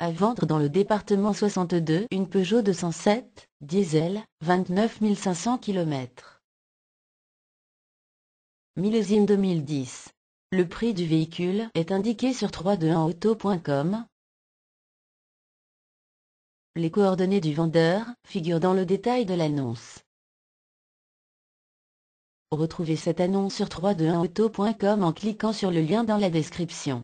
à vendre dans le département 62 une Peugeot 207, diesel, 29 500 km. Millésime 2010. Le prix du véhicule est indiqué sur 321auto.com. Les coordonnées du vendeur figurent dans le détail de l'annonce. Retrouvez cette annonce sur 321auto.com en cliquant sur le lien dans la description.